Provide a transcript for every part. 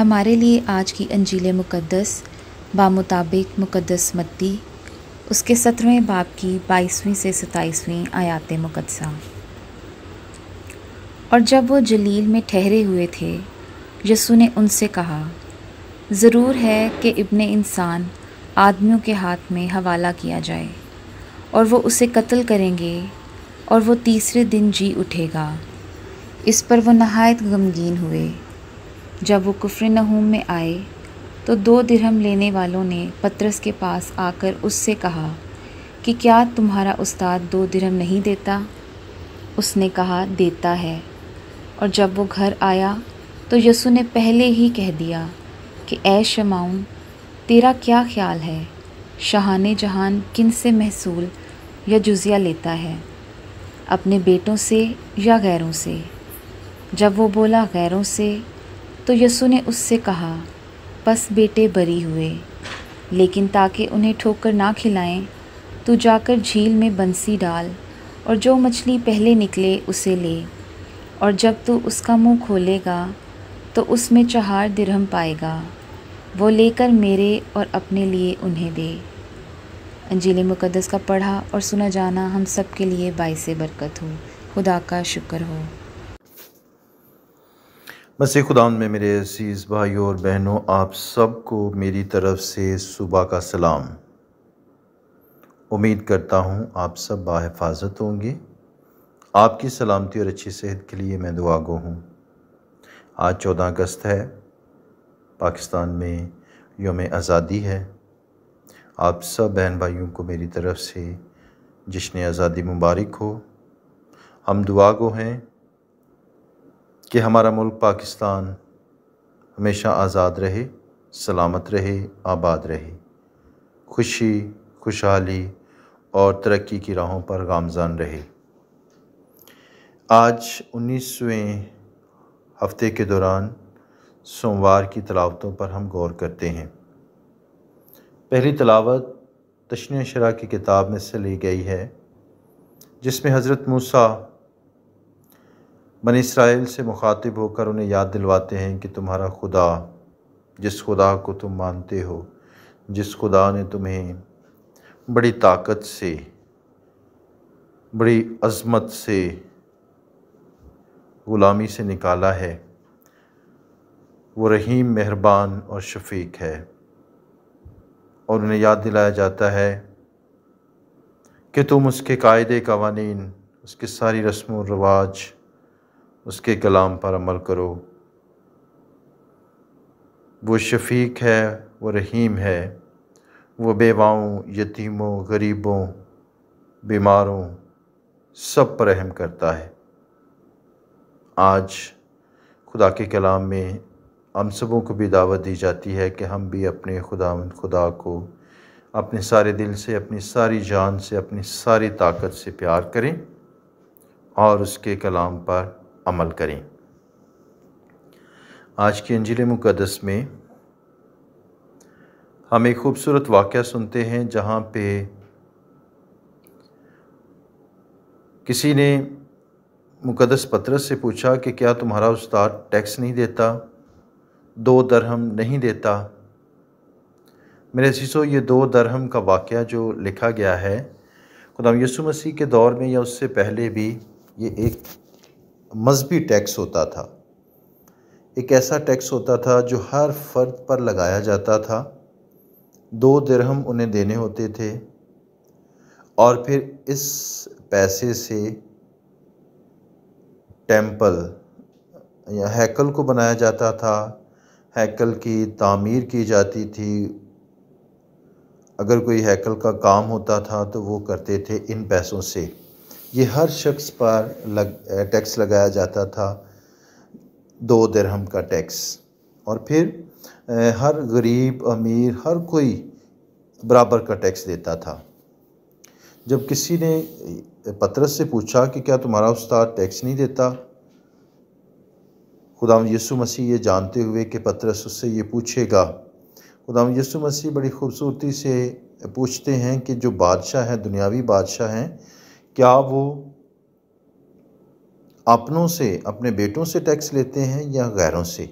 हमारे लिए आज की अंजील मुकद्दस बामुताबिक मुकद्दस मत्ती उसके सत्रहवें बाप की बाईसवीं से सताईसवीं आयात मुकदसा और जब वो जलील में ठहरे हुए थे यसु ने उनसे कहा ज़रूर है कि इब्ने इंसान आदमियों के हाथ में हवाला किया जाए और वो उसे कत्ल करेंगे और वो तीसरे दिन जी उठेगा इस पर वो नहायत गमगीन हुए जब वो कुफ़र नहूम में आए तो दो दिरहम लेने वालों ने पतरस के पास आकर उससे कहा कि क्या तुम्हारा उस्ताद दो दिरहम नहीं देता उसने कहा देता है और जब वो घर आया तो यसु ने पहले ही कह दिया कि ए शमाऊ तेरा क्या ख्याल है शाहान जहान किन से महसूल या जुजिया लेता है अपने बेटों से या गैरों से जब वो बोला गैरों से तो यसु ने उससे कहा बस बेटे बरी हुए लेकिन ताकि उन्हें ठोकर ना खिलाएं तो जाकर झील में बंसी डाल और जो मछली पहले निकले उसे ले और जब तू उसका मुंह खोलेगा तो उसमें चहार दिरहम पाएगा वो लेकर मेरे और अपने लिए उन्हें दे अंजील मुकदस का पढ़ा और सुना जाना हम सब के लिए बायस बरकत हो खुदा का शुक्र हो मसीह खुदा में मेरे अजीज़ भाइयों और बहनों आप सबको मेरी तरफ से सुबह का सलाम उम्मीद करता हूँ आप सब बाहिफाजत होंगे आपकी सलामती और अच्छी सेहत के लिए मैं दुआगो हूँ आज चौदह अगस्त है पाकिस्तान में योम आज़ादी है आप सब बहन भाइयों को मेरी तरफ़ से जश्न आज़ादी मुबारक हो हम दुआगो हैं कि हमारा मुल्क पाकिस्तान हमेशा आज़ाद रहे सलामत रहे आबाद रहे खुशी खुशहाली और तरक्की की राहों पर गामजान रहे आज उन्नीसवें हफ्ते के दौरान सोमवार की तलावतों पर हम गौर करते हैं पहली तलावत तशन शरा की किताब में से ली गई है जिसमें हज़रत मूसा बन इसराइल से मुखातिब होकर उन्हें याद दिलवाते हैं कि तुम्हारा खुदा जिस खुदा को तुम मानते हो जिस खुदा ने तुम्हें बड़ी ताकत से बड़ी अज़मत से ग़ुलामी से निकाला है वो रहीम मेहरबान और शफीक है और उन्हें याद दिलाया जाता है कि तुम उसके कायदे कवानीन उसके सारी रस्म व रवाज़ उसके कलाम पर अमल करो वो शफीक है वो रहीम है वो बेवाओं यतीमों गरीबों बीमारों सब पर रहम करता है आज खुदा के कलाम में हम सबों को भी दावत दी जाती है कि हम भी अपने खुदा खुदा को अपने सारे दिल से अपनी सारी जान से अपनी सारी ताकत से प्यार करें और उसके कलाम पर अमल करें आज की अंजिल मुकदस में हम एक खूबसूरत वाक़ सुनते हैं जहाँ पे किसी ने मुकदस पत्रस से पूछा कि क्या तुम्हारा उस्ताद टैक्स नहीं देता दो दरहम नहीं देता मेरे शीशो ये दो दरहम का वाक़ जो लिखा गया है खुदाम यसु मसीह के दौर में या उससे पहले भी ये एक मजहबी टैक्स होता था एक ऐसा टैक्स होता था जो हर फर्द पर लगाया जाता था दो दरहम उन्हें देने होते थे और फिर इस पैसे से टेंपल या हैकल को बनाया जाता था हैकल की तामीर की जाती थी अगर कोई हैकल का काम होता था तो वो करते थे इन पैसों से ये हर शख्स पर लग टैक्स लगाया जाता था दो दरहम का टैक्स और फिर हर गरीब अमीर हर कोई बराबर का टैक्स देता था जब किसी ने पत्रस से पूछा कि क्या तुम्हारा उस्ताद टैक्स नहीं देता खुदाम यसु मसीह ये जानते हुए कि पत्रस उससे ये पूछेगा खुदाम यसु मसीह बड़ी खूबसूरती से पूछते हैं कि जो बादशाह हैं दुनियावी बादशाह हैं क्या वो अपनों से अपने बेटों से टैक्स लेते हैं या गैरों से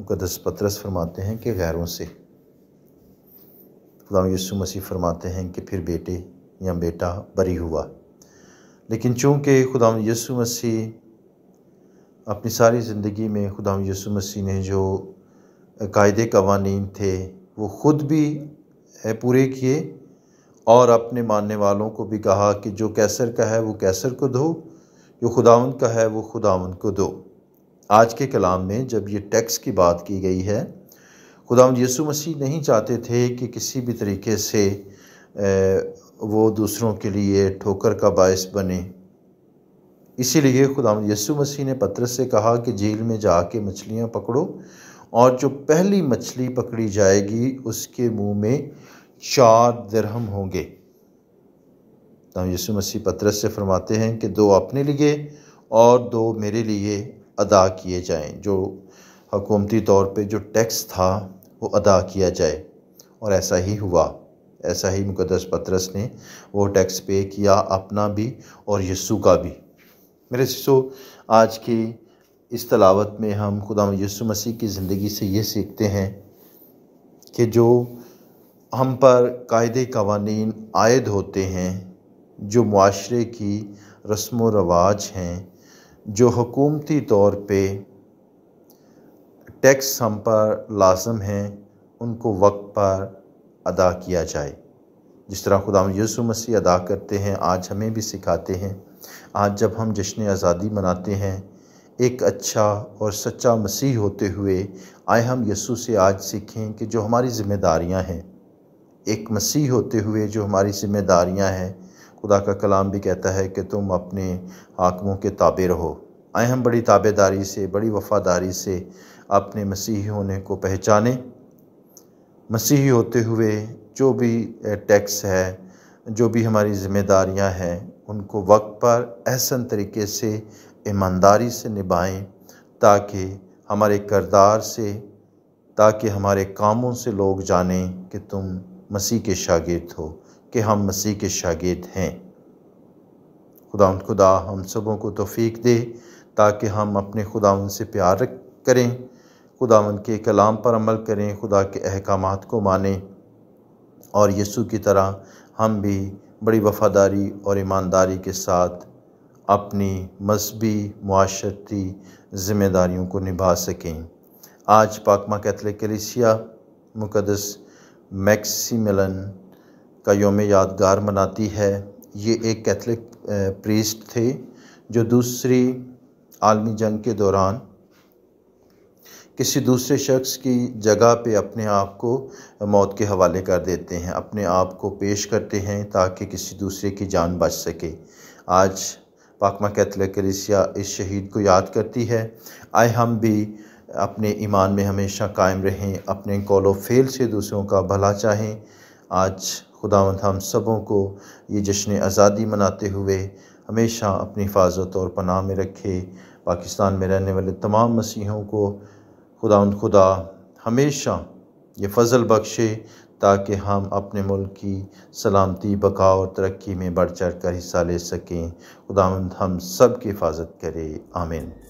मुकदस पत्रस फरमाते हैं कि गैरों से खुदाम यसु मसीह फरमाते हैं कि फिर बेटे या बेटा बरी हुआ लेकिन चूँकि खुदा यसु मसीह अपनी सारी ज़िंदगी में खुदाम यसु मसीह ने जो कायदे कवानीन थे वो ख़ुद भी पूरे किए और अपने मानने वालों को भी कहा कि जो कैसर का है वो कैसर को दो जो खुदावन का है वो खुदावन को दो आज के कलाम में जब ये टैक्स की बात की गई है खुदावन यसु मसीह नहीं चाहते थे कि किसी भी तरीके से वो दूसरों के लिए ठोकर का बायस बने इसीलिए खुदावन यीशु मसीह ने पत्र से कहा कि झील में जा के मछलियाँ पकड़ो और जो पहली मछली पकड़ी जाएगी उसके मुंह में चार दरहम होंगे तो यसु मसीह पत्रस से फरमाते हैं कि दो अपने लिए और दो मेरे लिए अदा किए जाएं जो हकूमती तौर पे जो टैक्स था वो अदा किया जाए और ऐसा ही हुआ ऐसा ही मुकदस पत्रस ने वो टैक्स पे किया अपना भी और यीशु का भी मेरे शिशो आज की इस तलावत में हम खुदा यसु मसीह की ज़िंदगी से ये सीखते हैं कि जो हम पर कायदे कवानीन आयद होते हैं जो माशरे की रस्म व रवाज हैं जो हकूमती तौर पर टैक्स हम पर लाजम हैं उनको वक्त पर अदा किया जाए जिस तरह खुदा यसु मसीह अदा करते हैं आज हमें भी सिखाते हैं आज जब हम जश्न आज़ादी मनाते हैं एक अच्छा और सच्चा मसीह होते हुए आए हम यसु से आज सीखें कि जो हमारी ज़िम्मेदारियां हैं एक मसीह होते हुए जो हमारी जिम्मेदारियां हैं खुदा का कलाम भी कहता है कि तुम अपने हाकमों के ताबे रहो आए हम बड़ी ताबेदारी से बड़ी वफादारी से अपने मसीही होने को पहचाने मसीही होते हुए जो भी टैक्स है जो भी हमारी जिम्मेदारियां हैं उनको वक्त पर एहसन तरीके से ईमानदारी से निभाएं ताकि हमारे करदार से ताकि हमारे कामों से लोग जानें कि तुम मसीह के शागिर्द हो कि हम मसीह के शागिर्द हैं खुदा खुदा हम सबों को तोफ़ीक दे ताकि हम अपने खुदा से प्यार करें खुदा के कलाम पर अमल करें खुदा के अहकाम को माने और यसु की तरह हम भी बड़ी वफादारी और ईमानदारी के साथ अपनी मजहबी माशरती ज़िम्मेदारियों को निभा सकें आज पाकमा कैथलिक कलिसिया मुकदस मैक्सिमिलन का योम यादगार मनाती है ये एक कैथलिक प्रीस्ट थे जो दूसरी आलमी जंग के दौरान किसी दूसरे शख्स की जगह पे अपने आप को मौत के हवाले कर देते हैं अपने आप को पेश करते हैं ताकि किसी दूसरे की जान बच सके आज पाकमा कैथलिक कलिसिया इस शहीद को याद करती है आए हम भी अपने ईमान में हमेशा कायम रहें अपने कॉल फेल से दूसरों का भला चाहें आज खुदा हम सबों को ये जश्न आज़ादी मनाते हुए हमेशा अपनी हिफाजत और पनाह में रखे पाकिस्तान में रहने वाले तमाम मसीहों को खुदा खुदा हमेशा ये फजल बख्शे ताकि हम अपने मुल्क की सलामती बका और तरक्की में बढ़ चढ़ कर हिस्सा ले सकें खुदा हम सब की हिफाजत करें आमिन